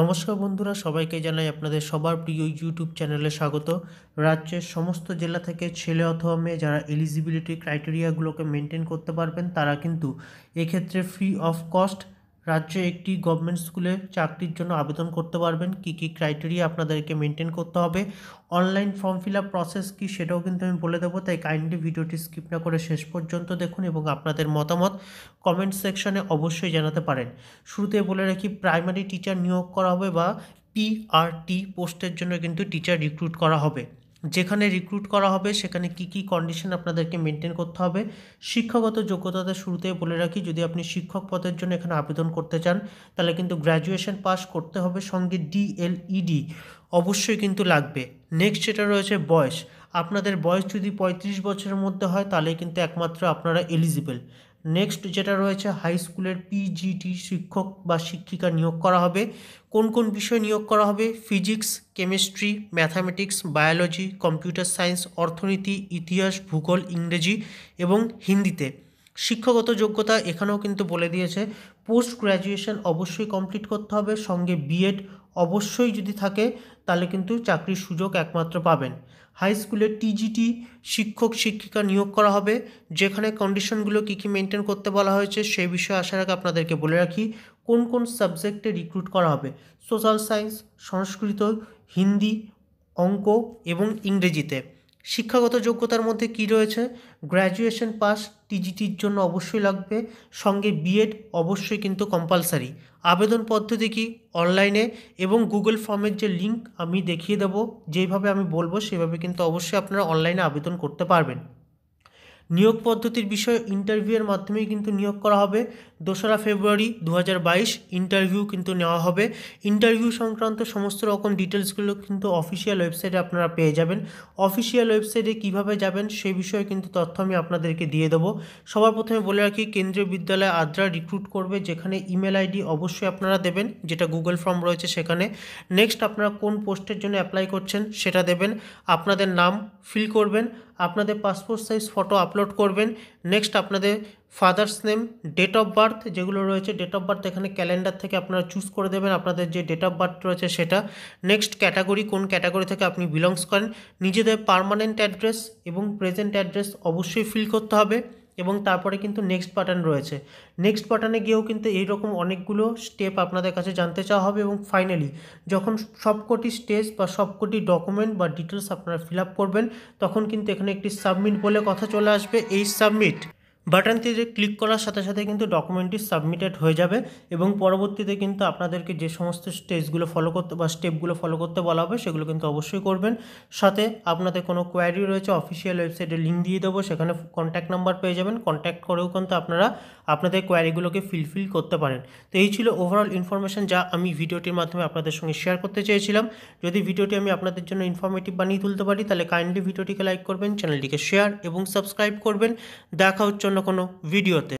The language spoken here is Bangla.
নমস্কার বন্ধুরা সবাইকে জানাই আপনাদের সবার প্রিয় ইউটিউব চ্যানেলে স্বাগত রাজ্যের সমস্ত জেলা থেকে ছেলে অথবা মেয়ে যারা এলিজিবিলিটি ক্রাইটেরিয়াগুলোকে মেনটেন করতে পারবেন তারা কিন্তু এক্ষেত্রে ফ্রি অফ কস্ট রাজ্যে একটি গভর্নমেন্ট স্কুলে চাকরির জন্য আবেদন করতে পারবেন কি কি ক্রাইটেরিয়া আপনাদেরকে মেনটেন করতে হবে online form fill up process কি সেটাও কিন্তু আমি বলে দেবো তাই কাইন্ডলি ভিডিওটি স্কিপ না করে শেষ পর্যন্ত দেখুন এবং আপনাদের মতামত কমেন্ট সেকশনে অবশ্যই জানাতে পারেন শুরুতে বলে রাখি প্রাইমারি টিচার নিয়োগ করা হবে বা পিআরটি পোস্টের জন্য কিন্তু টিচার রিক্রুট করা হবে যেখানে রিক্রুট করা হবে সেখানে কি কি কন্ডিশন আপনাদেরকে মেনটেন করতে হবে শিক্ষাগত যোগ্যতাতে শুরুতেই বলে রাখি যদি আপনি শিক্ষক পদের জন্য এখানে আবেদন করতে চান তাহলে কিন্তু গ্র্যাজুয়েশন পাস করতে হবে সঙ্গে ডিএলইডি e অবশ্যই কিন্তু লাগবে নেক্সট যেটা রয়েছে বয়স আপনাদের বয়স যদি পঁয়ত্রিশ বছরের মধ্যে হয় তাহলে কিন্তু একমাত্র আপনারা এলিজিবল নেক্সট যেটা রয়েছে হাই স্কুলের পিজিটি শিক্ষক বা শিক্ষিকা নিয়োগ করা হবে কোন কোন বিষয় নিয়োগ করা হবে physics chemistry mathematics biology computer science অর্থনীতি ইতিহাস ভূগোল ইংরেজি এবং হিন্দিতে শিক্ষাগত যোগ্যতা এখানেও কিন্তু বলে দিয়েছে পোস্ট গ্র্যাজুয়েশন অবশ্যই কমপ্লিট করতে হবে সঙ্গে বিএড অবশ্যই যদি থাকে তাহলে কিন্তু চাকরির সুযোগ একমাত্র পাবেন হাই স্কুলে টিজিটি শিক্ষক শিক্ষিকা নিয়োগ করা হবে যেখানে কন্ডিশনগুলো কী কী মেনটেন করতে বলা হয়েছে সেই বিষয়ে আসার আগে আপনাদেরকে বলে রাখি কোন কোন সাবজেক্টে রিক্রুট করা হবে সোশ্যাল সায়েন্স সংস্কৃত হিন্দি অঙ্ক এবং ইংরেজিতে শিক্ষাগত যোগ্যতার মধ্যে কি রয়েছে গ্র্যাজুয়েশন পাস টিজিটির জন্য অবশ্যই লাগবে সঙ্গে বিএড অবশ্যই কিন্তু কম্পালসারি আবেদন পদ্ধতি কি অনলাইনে এবং গুগল ফর্মের যে লিঙ্ক আমি দেখিয়ে দেবো যেইভাবে আমি বলবো সেভাবে কিন্তু অবশ্যই আপনারা অনলাইনে আবেদন করতে পারবেন নিয়োগ পদ্ধতির বিষয়ে ইন্টারভিউয়ের মাধ্যমেই কিন্তু নিয়োগ করা হবে দোসরা ফেব্রুয়ারি দু ইন্টারভিউ কিন্তু নেওয়া হবে ইন্টারভিউ সংক্রান্ত সমস্ত রকম ডিটেলসগুলো কিন্তু অফিসিয়াল ওয়েবসাইটে আপনারা পেয়ে যাবেন অফিসিয়াল ওয়েবসাইটে কিভাবে যাবেন সে বিষয়ে কিন্তু তথ্য আমি আপনাদেরকে দিয়ে দেবো সবার প্রথমে বলে রাখি কেন্দ্রীয় বিদ্যালয়ে আদ্রা রিক্রুট করবে যেখানে ইমেল আইডি অবশ্যই আপনারা দেবেন যেটা গুগল ফর্ম রয়েছে সেখানে নেক্সট আপনারা কোন পোস্টের জন্য অ্যাপ্লাই করছেন সেটা দেবেন আপনাদের নাম ফিল করবেন আপনাদের পাসপোর্ট সাইজ ফটো আপলোড করবেন নেক্সট আপনাদের father's name date of birth যেগুলো রয়েছে ডেট অফ বার্থ এখানে ক্যালেন্ডার থেকে আপনারা চুজ করে দেবেন আপনাদের যে ডেট অফ বার্থ রয়েছে সেটা নেক্সট ক্যাটাগরি কোন ক্যাটাগরি থেকে আপনি বিলংস করেন নিজেদের পারমানেন্ট অ্যাড্রেস এবং প্রেজেন্ট অ্যাড্রেস অবশ্যই ফিল করতে হবে এবং তারপরে কিন্তু নেক্সট বাটন রয়েছে নেক্সট বাটনে গিয়েও কিন্তু এইরকম অনেকগুলো স্টেপ আপনাদের কাছে জানতে চাওয়া হবে এবং ফাইনালি যখন সবকটি স্টেজ বা সবকটি ডকুমেন্ট বা ডিটেলস আপনারা ফিল করবেন তখন কিন্তু এখানে একটি সাবমিট বলে কথা চলে আসবে এই সাবমিট বাটনটিতে ক্লিক করার সাথে সাথে কিন্তু ডকুমেন্টটি সাবমিটেড হয়ে যাবে এবং পরবর্তীতে কিন্তু আপনাদেরকে যে সমস্ত স্টেজগুলো ফলো করতে বা স্টেপগুলো ফলো করতে বলা হবে সেগুলো কিন্তু অবশ্যই করবেন সাথে আপনাদের কোনো কোয়ারি রয়েছে অফিসিয়াল ওয়েবসাইটে লিঙ্ক দিয়ে দেবো সেখানে কন্ট্যাক্ট নাম্বার পেয়ে যাবেন কন্ট্যাক্ট করেও কিন্তু আপনারা আপনাদের কোয়ারিগুলোকে ফিলফিল করতে পারেন তো এই ছিল ওভারঅল ইনফরমেশান যা আমি ভিডিওটির মাধ্যমে আপনাদের সঙ্গে শেয়ার করতে চেয়েছিলাম যদি ভিডিওটি আমি আপনাদের জন্য ইনফরমেটিভ বানিয়ে তুলতে পারি তাহলে কাইন্ডলি ভিডিওটিকে লাইক করবেন চ্যানেলটিকে শেয়ার এবং সাবস্ক্রাইব করবেন দেখা হচ্ছে অন্য কোনো ভিডিওতে